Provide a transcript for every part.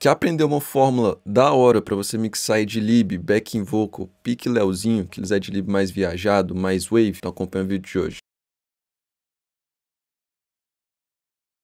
que aprendeu uma fórmula da hora para você mixar Edlib, backing vocal, pique Leozinho, é Edlib mais viajado, mais wave, então acompanha o vídeo de hoje.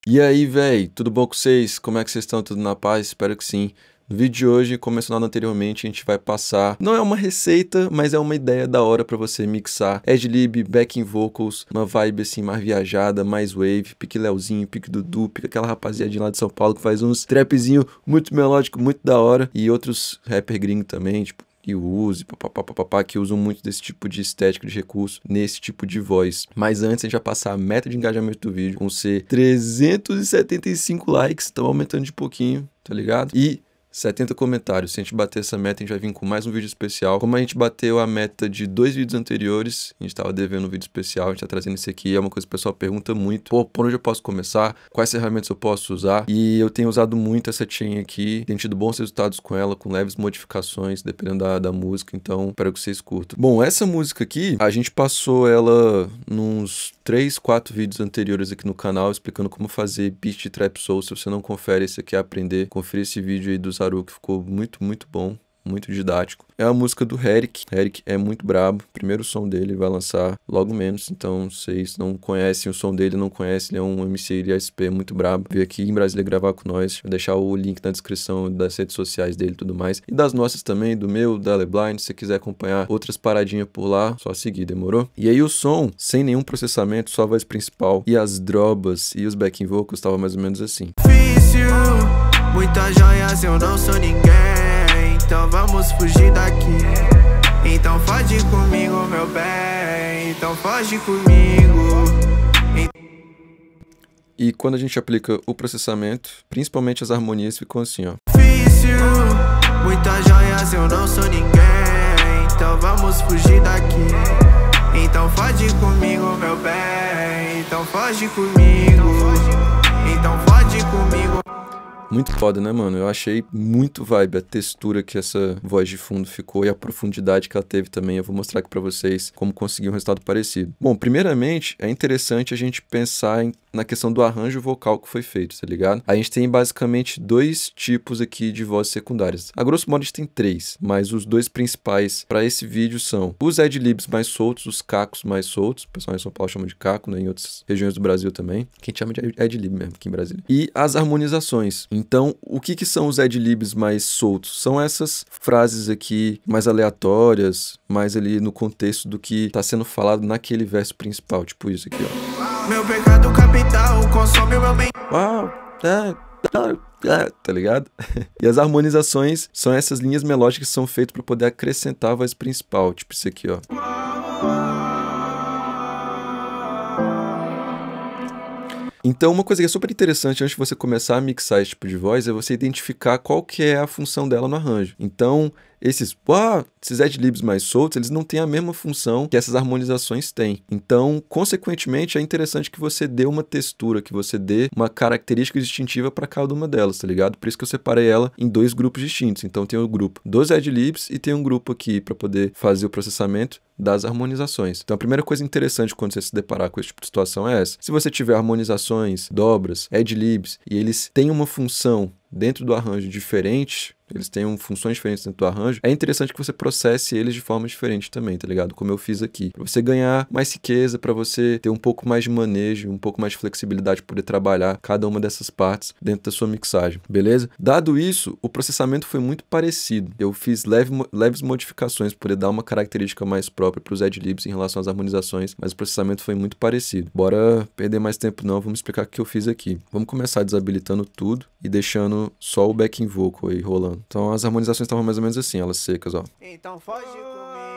E aí, véi, tudo bom com vocês? Como é que vocês estão? Tudo na paz? Espero que sim. No vídeo de hoje, como mencionado anteriormente, a gente vai passar, não é uma receita, mas é uma ideia da hora para você mixar Edlib, backing vocals, uma vibe assim mais viajada, mais wave, pique Leozinho, pique Dudu, pique aquela rapaziada de lá de São Paulo que faz uns trapzinho muito melódico, muito da hora, e outros rapper gringo também, tipo e use, papapá, que usam muito desse tipo de estética de recurso nesse tipo de voz. Mas antes a gente vai passar a meta de engajamento do vídeo com ser 375 likes, Estão aumentando de pouquinho, tá ligado? E 70 comentários. Se a gente bater essa meta, a gente vai vir com mais um vídeo especial. Como a gente bateu a meta de dois vídeos anteriores, a gente estava devendo um vídeo especial, a gente está trazendo esse aqui. É uma coisa que o pessoal pergunta muito. Pô, por onde eu posso começar? Quais ferramentas eu posso usar? E eu tenho usado muito essa chain aqui. Tenho tido bons resultados com ela, com leves modificações, dependendo da, da música. Então, espero que vocês curtam. Bom, essa música aqui, a gente passou ela nos 3, 4 vídeos anteriores aqui no canal, explicando como fazer beat trap soul. Se você não confere esse aqui, aprender. conferir esse vídeo aí dos que ficou muito, muito bom. Muito didático. É a música do Eric. Eric é muito brabo. Primeiro som dele vai lançar logo menos. Então, vocês não conhecem o som dele, não conhecem. Ele é um MC ele é SP muito brabo. Veio aqui em Brasília gravar com nós. Vou deixar o link na descrição das redes sociais dele e tudo mais. E das nossas também, do meu, da Leblind. Se você quiser acompanhar outras paradinhas por lá, só seguir, demorou? E aí o som, sem nenhum processamento, só a voz principal. E as drobas e os backing vocals, tava mais ou menos assim. you. Muitas joias, eu não sou ninguém Então vamos fugir daqui Então foge comigo, meu bem Então foge comigo e quando a gente aplica o processamento, principalmente as harmonias ficam assim, ó. Difícil, muitas joias, eu não sou ninguém. Então vamos fugir daqui. Então foge comigo, meu bem. Então foge comigo. Então foge comigo. Muito foda, né, mano? Eu achei muito vibe a textura que essa voz de fundo ficou e a profundidade que ela teve também. Eu vou mostrar aqui para vocês como conseguir um resultado parecido. Bom, primeiramente, é interessante a gente pensar em na questão do arranjo vocal que foi feito, tá ligado? A gente tem basicamente dois tipos aqui de vozes secundárias. A grosso modo a gente tem três, mas os dois principais para esse vídeo são os adlibs mais soltos, os cacos mais soltos, o pessoal em São Paulo chama de caco, né? Em outras regiões do Brasil também, que a gente chama de adlib mesmo aqui em Brasília. E as harmonizações. Então, o que que são os adlibs mais soltos? São essas frases aqui mais aleatórias, mais ali no contexto do que está sendo falado naquele verso principal, tipo isso aqui, ó. Meu pecado capital consome o meu bem. Uau, é, é, é tá ligado? e as harmonizações são essas linhas melódicas que são feitas para poder acrescentar a voz principal, tipo isso aqui, ó. Então, uma coisa que é super interessante antes de você começar a mixar esse tipo de voz é você identificar qual que é a função dela no arranjo. Então, esses, ah, esses adlibs mais soltos, eles não têm a mesma função que essas harmonizações têm. Então, consequentemente, é interessante que você dê uma textura, que você dê uma característica distintiva para cada uma delas, tá ligado? Por isso que eu separei ela em dois grupos distintos. Então, tem o grupo dos adlibs e tem um grupo aqui para poder fazer o processamento das harmonizações. Então a primeira coisa interessante quando você se deparar com esse tipo de situação é essa. Se você tiver harmonizações, dobras, adlibs e eles têm uma função dentro do arranjo diferente, eles têm um, funções diferentes dentro do arranjo. É interessante que você processe eles de forma diferente também, tá ligado? Como eu fiz aqui. Pra você ganhar mais riqueza, para você ter um pouco mais de manejo, um pouco mais de flexibilidade, poder trabalhar cada uma dessas partes dentro da sua mixagem, beleza? Dado isso, o processamento foi muito parecido. Eu fiz leve, leves modificações para poder dar uma característica mais própria para os adlibs em relação às harmonizações, mas o processamento foi muito parecido. Bora perder mais tempo não, vamos explicar o que eu fiz aqui. Vamos começar desabilitando tudo e deixando só o backing vocal aí rolando. Então as harmonizações estavam mais ou menos assim, elas secas, ó. Então foge comigo.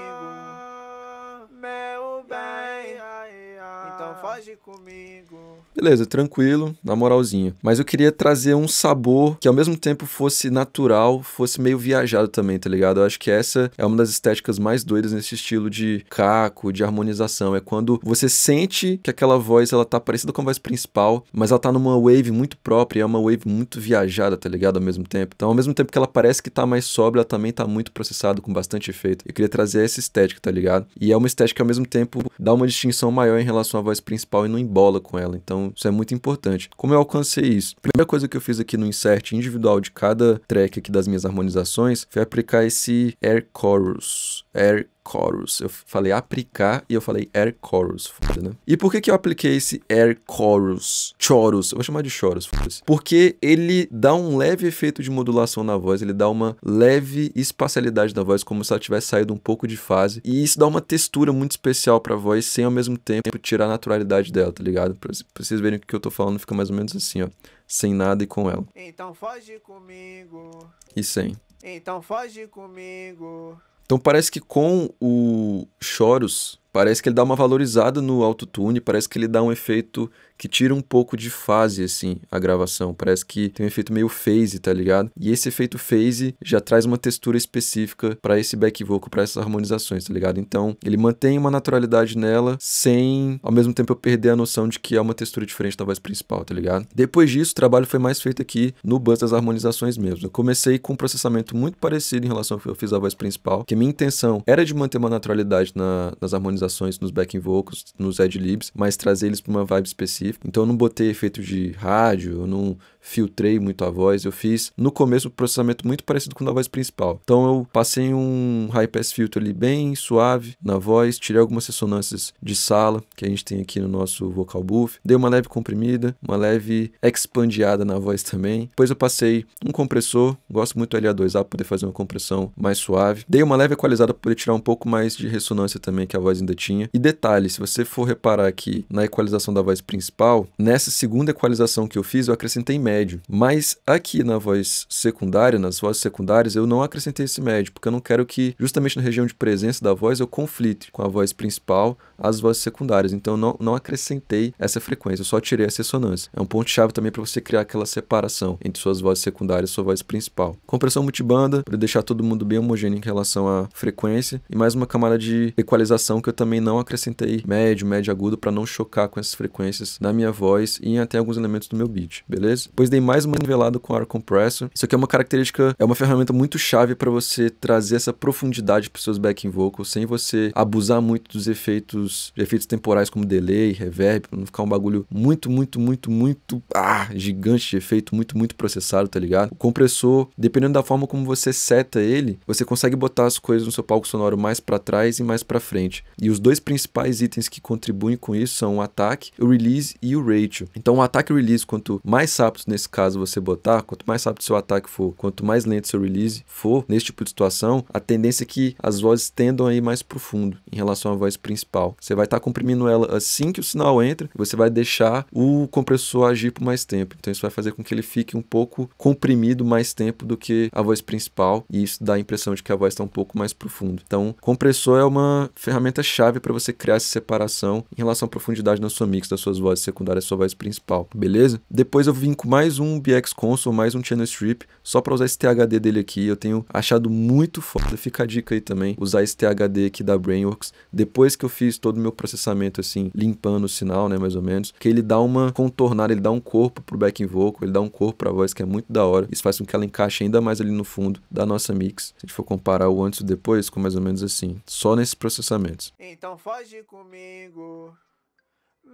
Foge comigo. Beleza, tranquilo, na moralzinha. Mas eu queria trazer um sabor que ao mesmo tempo fosse natural, fosse meio viajado também, tá ligado? Eu acho que essa é uma das estéticas mais doidas nesse estilo de caco, de harmonização. É quando você sente que aquela voz, ela tá parecida com a voz principal, mas ela tá numa wave muito própria, é uma wave muito viajada, tá ligado? Ao mesmo tempo. Então, ao mesmo tempo que ela parece que tá mais sóbria, ela também tá muito processada, com bastante efeito. Eu queria trazer essa estética, tá ligado? E é uma estética que ao mesmo tempo dá uma distinção maior em relação à voz principal e não embola com ela. Então, isso é muito importante. Como eu alcancei isso? A primeira coisa que eu fiz aqui no insert individual de cada track aqui das minhas harmonizações foi aplicar esse air chorus. Air chorus. Eu falei aplicar e eu falei air chorus, foda, né? E por que que eu apliquei esse air chorus? Chorus, eu vou chamar de chorus, foda -se. Porque ele dá um leve efeito de modulação na voz, ele dá uma leve espacialidade na voz, como se ela tivesse saído um pouco de fase. E isso dá uma textura muito especial pra voz, sem ao mesmo tempo tirar a naturalidade dela, tá ligado? Pra, vocês verem o que eu tô falando, fica mais ou menos assim, ó. Sem nada e com ela. Então foge comigo. E sem. Então foge comigo. Então parece que com o Chorus parece que ele dá uma valorizada no autotune, parece que ele dá um efeito que tira um pouco de fase, assim, a gravação. Parece que tem um efeito meio phase, tá ligado? E esse efeito phase já traz uma textura específica para esse back vocal, para essas harmonizações, tá ligado? Então, ele mantém uma naturalidade nela sem, ao mesmo tempo, eu perder a noção de que é uma textura diferente da voz principal, tá ligado? Depois disso, o trabalho foi mais feito aqui no bus das harmonizações mesmo. Eu comecei com um processamento muito parecido em relação ao que eu fiz a voz principal, que minha intenção era de manter uma naturalidade na, nas harmonizações harmonizações nos backing vocals, nos ad libs, mas trazer eles para uma vibe específica. Então eu não botei efeito de rádio, eu não filtrei muito a voz. Eu fiz no começo o um processamento muito parecido com o da voz principal. Então eu passei um high pass filter ali bem suave na voz, tirei algumas ressonâncias de sala que a gente tem aqui no nosso vocal buff, dei uma leve comprimida, uma leve expandiada na voz também. Depois eu passei um compressor, gosto muito do LA2A para poder fazer uma compressão mais suave. Dei uma leve equalizada para poder tirar um pouco mais de ressonância também que a voz ainda tinha. E detalhe, se você for reparar aqui na equalização da voz principal, nessa segunda equalização que eu fiz, eu acrescentei médio. Mas aqui na voz secundária, nas vozes secundárias, eu não acrescentei esse médio, porque eu não quero que, justamente na região de presença da voz, eu conflite com a voz principal as vozes secundárias. Então, não, não acrescentei essa frequência, eu só tirei essa ressonância. É um ponto-chave também para você criar aquela separação entre suas vozes secundárias e sua voz principal. Compressão multibanda, para deixar todo mundo bem homogêneo em relação à frequência. E mais uma camada de equalização que eu também não acrescentei médio, médio agudo, para não chocar com essas frequências na minha voz e em até alguns elementos do meu beat, beleza? Depois dei mais uma nivelada com o Ar Compressor. Isso aqui é uma característica, é uma ferramenta muito chave para você trazer essa profundidade para seus backing vocals, sem você abusar muito dos efeitos, efeitos temporais como delay, reverb, para não ficar um bagulho muito, muito, muito, muito ah, gigante de efeito, muito, muito processado, tá ligado? O compressor, dependendo da forma como você seta ele, você consegue botar as coisas no seu palco sonoro mais para trás e mais para frente. E os dois principais itens que contribuem com isso são o ataque, o release e o ratio. Então o ataque e o release, quanto mais rápido nesse caso você botar, quanto mais rápido seu ataque for, quanto mais lento seu release for, nesse tipo de situação, a tendência é que as vozes tendam a ir mais profundo em relação à voz principal. Você vai estar tá comprimindo ela assim que o sinal entra, você vai deixar o compressor agir por mais tempo. Então isso vai fazer com que ele fique um pouco comprimido mais tempo do que a voz principal e isso dá a impressão de que a voz está um pouco mais profunda. Então, compressor é uma ferramenta chave para você criar essa separação em relação à profundidade na sua mix das suas vozes secundárias e sua voz principal, beleza? Depois eu vim com mais mais um BX Console, mais um Channel Strip, só para usar esse THD dele aqui. Eu tenho achado muito foda, fica a dica aí também, usar esse THD aqui da Brainworks. Depois que eu fiz todo o meu processamento, assim, limpando o sinal, né, mais ou menos, que ele dá uma contornada, ele dá um corpo pro backing vocal, ele dá um corpo pra voz, que é muito da hora. Isso faz com que ela encaixe ainda mais ali no fundo da nossa mix. Se a gente for comparar o antes e o depois, com mais ou menos assim, só nesses processamentos. Então foge comigo.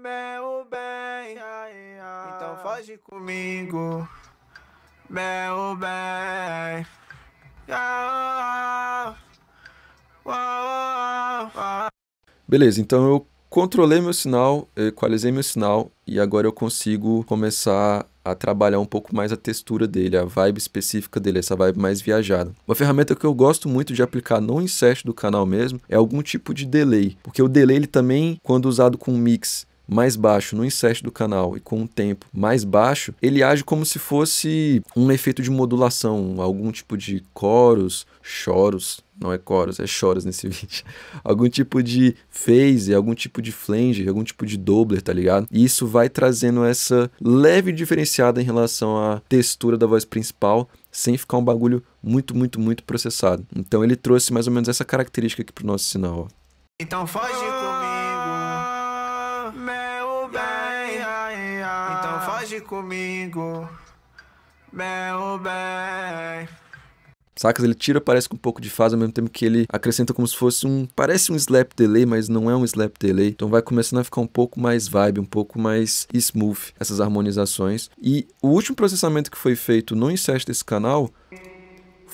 Meu bem, então foge comigo. Meu bem. Beleza, então eu controlei meu sinal, equalizei meu sinal e agora eu consigo começar a trabalhar um pouco mais a textura dele, a vibe específica dele, essa vibe mais viajada. Uma ferramenta que eu gosto muito de aplicar no insert do canal mesmo é algum tipo de delay, porque o delay ele também, quando usado com mix, mais baixo no insert do canal e com um tempo mais baixo, ele age como se fosse um efeito de modulação, algum tipo de coros choros, não é coros é choros nesse vídeo. algum tipo de phase, algum tipo de flange, algum tipo de doubler, tá ligado? E isso vai trazendo essa leve diferenciada em relação à textura da voz principal, sem ficar um bagulho muito, muito, muito processado. Então ele trouxe mais ou menos essa característica aqui pro nosso sinal, ó. Então foge comigo. comigo, meu bem. Sacas? Ele tira, parece com um pouco de fase, ao mesmo tempo que ele acrescenta como se fosse um. Parece um slap delay, mas não é um slap delay. Então vai começando a ficar um pouco mais vibe, um pouco mais smooth essas harmonizações. E o último processamento que foi feito no insert desse canal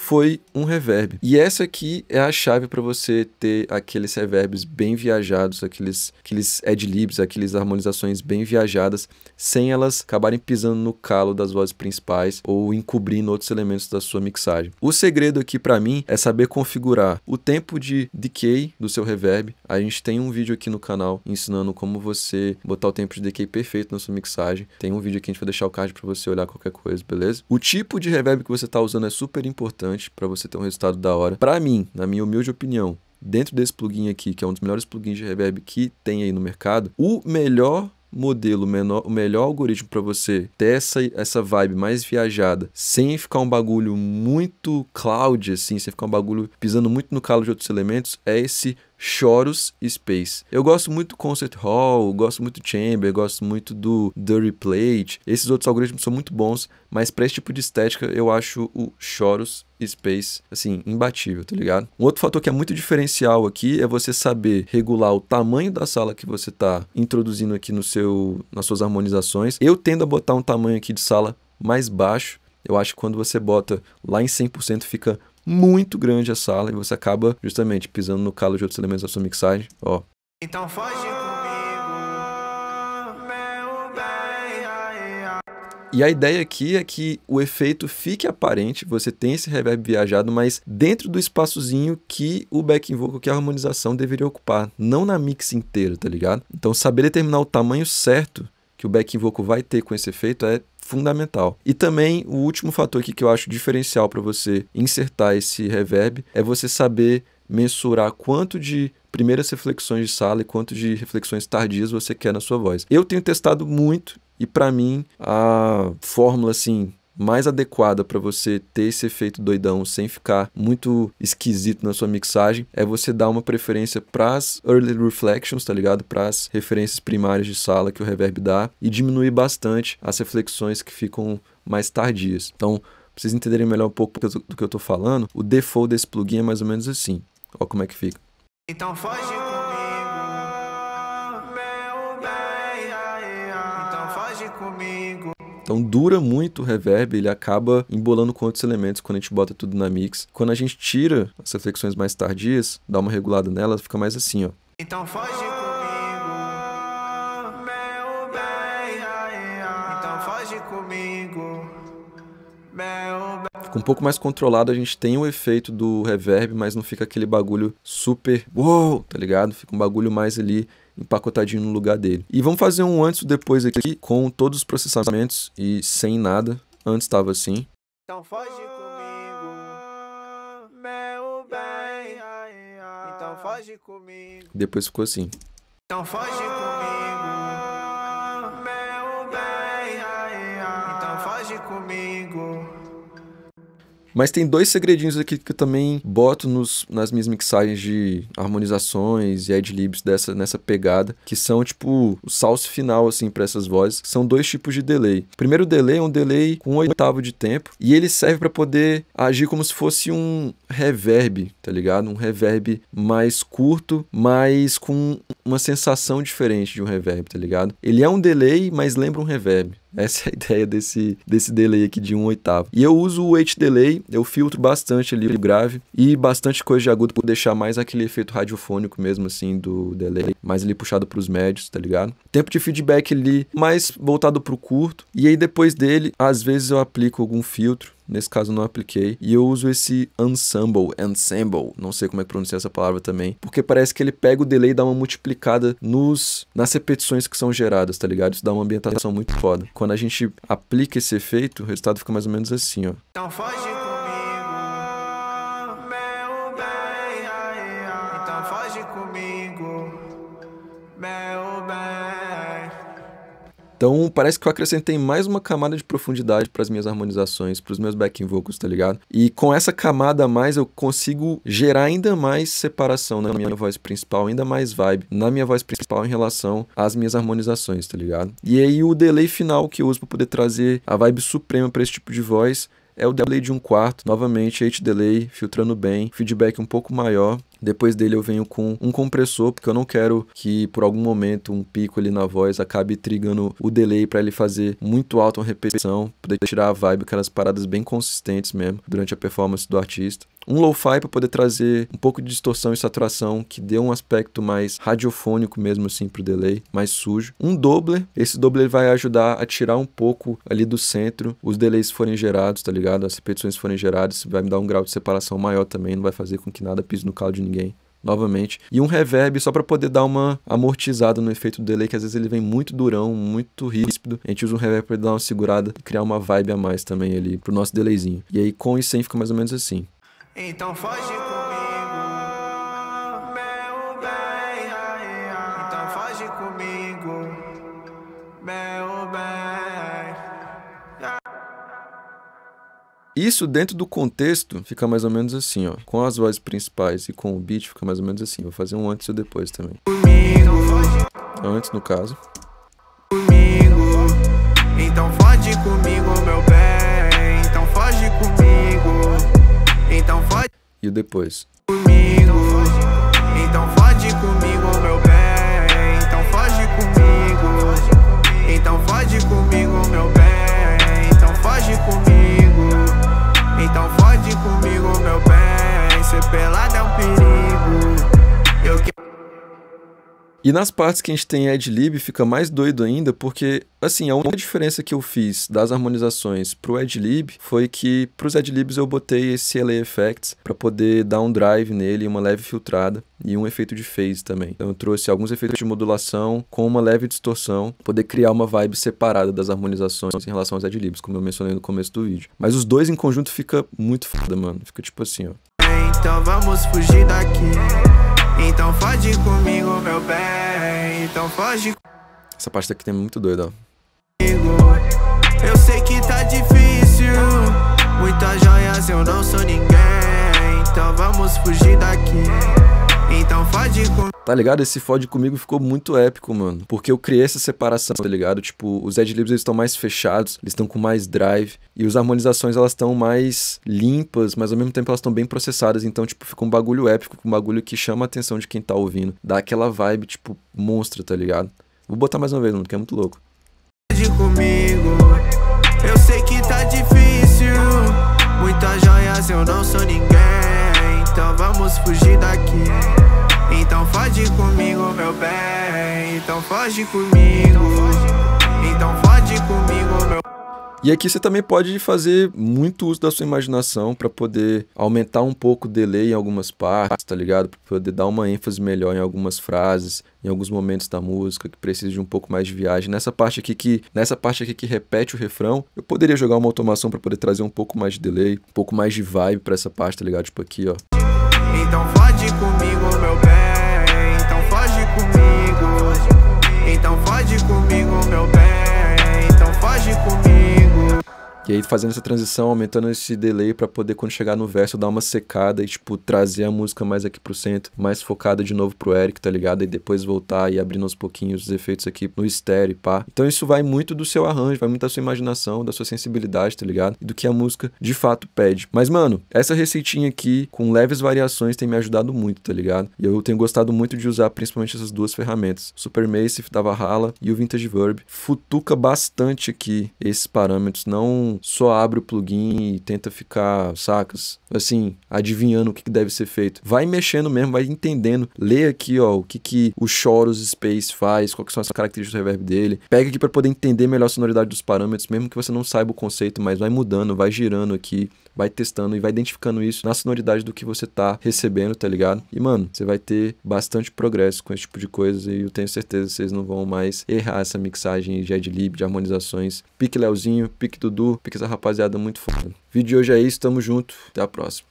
foi um reverb. E essa aqui é a chave para você ter aqueles reverbs bem viajados, aqueles, aqueles adlibs, aqueles harmonizações bem viajadas, sem elas acabarem pisando no calo das vozes principais ou encobrindo outros elementos da sua mixagem. O segredo aqui para mim é saber configurar o tempo de decay do seu reverb. A gente tem um vídeo aqui no canal ensinando como você botar o tempo de decay perfeito na sua mixagem. Tem um vídeo aqui, a gente vai deixar o card para você olhar qualquer coisa, beleza? O tipo de reverb que você está usando é super importante importante para você ter um resultado da hora. Para mim, na minha humilde opinião, dentro desse plugin aqui, que é um dos melhores plugins de reverb que tem aí no mercado, o melhor modelo, menor, o melhor algoritmo para você ter essa, essa vibe mais viajada, sem ficar um bagulho muito cloud, assim, sem ficar um bagulho pisando muito no calo de outros elementos, é esse Choros Space. Eu gosto muito do Concert Hall, gosto muito do Chamber, gosto muito do Dirty Plate. Esses outros algoritmos são muito bons, mas para esse tipo de estética eu acho o Choros Space, assim, imbatível, tá ligado? Um outro fator que é muito diferencial aqui é você saber regular o tamanho da sala que você está introduzindo aqui no seu, nas suas harmonizações. Eu tendo a botar um tamanho aqui de sala mais baixo, eu acho que quando você bota lá em 100% fica muito grande a sala e você acaba justamente pisando no calo de outros elementos da sua mixagem. Ó. Então foge E a ideia aqui é que o efeito fique aparente, você tem esse reverb viajado, mas dentro do espaçozinho que o backing vocal, que a harmonização deveria ocupar, não na mix inteira, tá ligado? Então saber determinar o tamanho certo que o backing vocal vai ter com esse efeito é fundamental. E também o último fator aqui que eu acho diferencial para você insertar esse reverb é você saber mensurar quanto de primeiras reflexões de sala e quanto de reflexões tardias você quer na sua voz. Eu tenho testado muito e para mim a fórmula assim mais adequada para você ter esse efeito doidão sem ficar muito esquisito na sua mixagem é você dar uma preferência para as early reflections, tá ligado? Para as referências primárias de sala que o reverb dá e diminuir bastante as reflexões que ficam mais tardias. Então, pra vocês entenderem melhor um pouco do que eu tô falando, o default desse plugin é mais ou menos assim. Ó como é que fica. Então foge Então dura muito o reverb, ele acaba embolando com outros elementos quando a gente bota tudo na mix. Quando a gente tira as reflexões mais tardias, dá uma regulada nela, fica mais assim, ó. Então foge comigo, meu bem, então foge comigo, meu bem. Fica um pouco mais controlado, a gente tem o efeito do reverb, mas não fica aquele bagulho super uou, tá ligado? Fica um bagulho mais ali empacotadinho no lugar dele. E vamos fazer um antes e depois aqui com todos os processamentos e sem nada. Antes estava assim. Então foge comigo, meu bem. Então foge comigo. Depois ficou assim. Então foge comigo, meu bem. Então foge comigo. Mas tem dois segredinhos aqui que eu também boto nos, nas minhas mixagens de harmonizações e adlibs dessa, nessa pegada, que são tipo o salso final, assim, para essas vozes. São dois tipos de delay. O primeiro delay é um delay com um oitavo de tempo, e ele serve para poder agir como se fosse um reverb, tá ligado? Um reverb mais curto, mas com uma sensação diferente de um reverb, tá ligado? Ele é um delay, mas lembra um reverb. Essa é a ideia desse, desse delay aqui de 1 um oitavo. E eu uso o H delay, eu filtro bastante ali o grave e bastante coisa de agudo para deixar mais aquele efeito radiofônico mesmo assim do delay, mais ele puxado para os médios, tá ligado? Tempo de feedback ali mais voltado para o curto. E aí depois dele, às vezes eu aplico algum filtro nesse caso não apliquei. E eu uso esse ensemble, ensemble, não sei como é que pronuncia essa palavra também, porque parece que ele pega o delay e dá uma multiplicada nos nas repetições que são geradas, tá ligado? Isso dá uma ambientação muito foda. Quando a gente aplica esse efeito, o resultado fica mais ou menos assim, ó. Então, foge. Então parece que eu acrescentei mais uma camada de profundidade para as minhas harmonizações, para os meus backing vocals, tá ligado? E com essa camada a mais eu consigo gerar ainda mais separação né, na minha voz principal, ainda mais vibe na minha voz principal em relação às minhas harmonizações, tá ligado? E aí o delay final que eu uso para poder trazer a vibe suprema para esse tipo de voz é o delay de um quarto, novamente 8 delay, filtrando bem, feedback um pouco maior depois dele eu venho com um compressor, porque eu não quero que por algum momento um pico ali na voz acabe trigando o delay para ele fazer muito alta uma repetição, poder tirar a vibe, aquelas paradas bem consistentes mesmo durante a performance do artista um lo-fi para poder trazer um pouco de distorção e saturação que dê um aspecto mais radiofônico mesmo assim pro delay, mais sujo. Um doubler, esse doubler vai ajudar a tirar um pouco ali do centro os delays forem gerados, tá ligado? As repetições forem geradas, vai me dar um grau de separação maior também, não vai fazer com que nada pise no calo de ninguém novamente. E um reverb só para poder dar uma amortizada no efeito do delay, que às vezes ele vem muito durão, muito ríspido. A gente usa um reverb para dar uma segurada e criar uma vibe a mais também ali pro nosso delayzinho. E aí com e sem fica mais ou menos assim. Então foge comigo, meu bem. Então foge comigo, meu bem. Isso dentro do contexto fica mais ou menos assim, ó. Com as vozes principais e com o beat fica mais ou menos assim. Vou fazer um antes e depois também. Antes no caso. Então foge comigo, meu bem. então fode. E o depois? Comigo, então fode comigo, meu bem. Então foge comigo, então fode comigo, meu bem. Então foge comigo, então fode comigo, meu bem. Ser pelado é um perigo. E nas partes que a gente tem Edlib fica mais doido ainda, porque, assim, a única diferença que eu fiz das harmonizações pro Edlib foi que pros Edlibs eu botei esse LA Effects para poder dar um drive nele, uma leve filtrada e um efeito de phase também. Então eu trouxe alguns efeitos de modulação com uma leve distorção, poder criar uma vibe separada das harmonizações em relação aos Edlibs, como eu mencionei no começo do vídeo. Mas os dois em conjunto fica muito foda, mano. Fica tipo assim, ó. Então vamos fugir daqui. Então foge comigo, meu bem. Então foge. Essa parte aqui tem muito doido, ó. Eu sei que tá difícil. Muitas joias, eu não sou ninguém. Então vamos fugir daqui. Então fode com. Tá ligado? Esse fode comigo ficou muito épico, mano. Porque eu criei essa separação, tá ligado? Tipo, os Ed eles estão mais fechados, eles estão com mais drive. E as harmonizações elas estão mais limpas, mas ao mesmo tempo elas estão bem processadas. Então, tipo, fica um bagulho épico, um bagulho que chama a atenção de quem tá ouvindo. Dá aquela vibe, tipo, monstra, tá ligado? Vou botar mais uma vez, mano, que é muito louco. Comigo, eu sei que tá difícil. Muitas joias, eu não sou ninguém vamos fugir daqui. Então foge comigo, meu bem. Então foge comigo. Então foge comigo, meu e aqui você também pode fazer muito uso da sua imaginação para poder aumentar um pouco o delay em algumas partes, tá ligado? Para poder dar uma ênfase melhor em algumas frases, em alguns momentos da música que precisa de um pouco mais de viagem. Nessa parte aqui que nessa parte aqui que repete o refrão, eu poderia jogar uma automação para poder trazer um pouco mais de delay, um pouco mais de vibe para essa parte, tá ligado? Tipo aqui, ó. don't fight. E aí fazendo essa transição, aumentando esse delay para poder quando chegar no verso dar uma secada e tipo trazer a música mais aqui pro centro, mais focada de novo pro Eric, tá ligado? E depois voltar e abrindo aos pouquinhos os efeitos aqui no estéreo, pá. Então isso vai muito do seu arranjo, vai muito da sua imaginação, da sua sensibilidade, tá ligado? E do que a música de fato pede. Mas mano, essa receitinha aqui com leves variações tem me ajudado muito, tá ligado? E eu tenho gostado muito de usar principalmente essas duas ferramentas, Super Massive da Valhalla e o Vintage Verb. Futuca bastante aqui esses parâmetros, não só abre o plugin e tenta ficar, sacas? Assim, adivinhando o que, que deve ser feito. Vai mexendo mesmo, vai entendendo. Lê aqui, ó, o que, que o Chorus Space faz, quais são as características do reverb dele. Pega aqui para poder entender melhor a sonoridade dos parâmetros, mesmo que você não saiba o conceito, mas vai mudando, vai girando aqui, vai testando e vai identificando isso na sonoridade do que você tá recebendo, tá ligado? E, mano, você vai ter bastante progresso com esse tipo de coisa e eu tenho certeza que vocês não vão mais errar essa mixagem de adlib, de harmonizações. Pique Leozinho, pique Dudu, Pix é rapaziada muito foda. O vídeo de hoje é isso, tamo junto, até a próxima.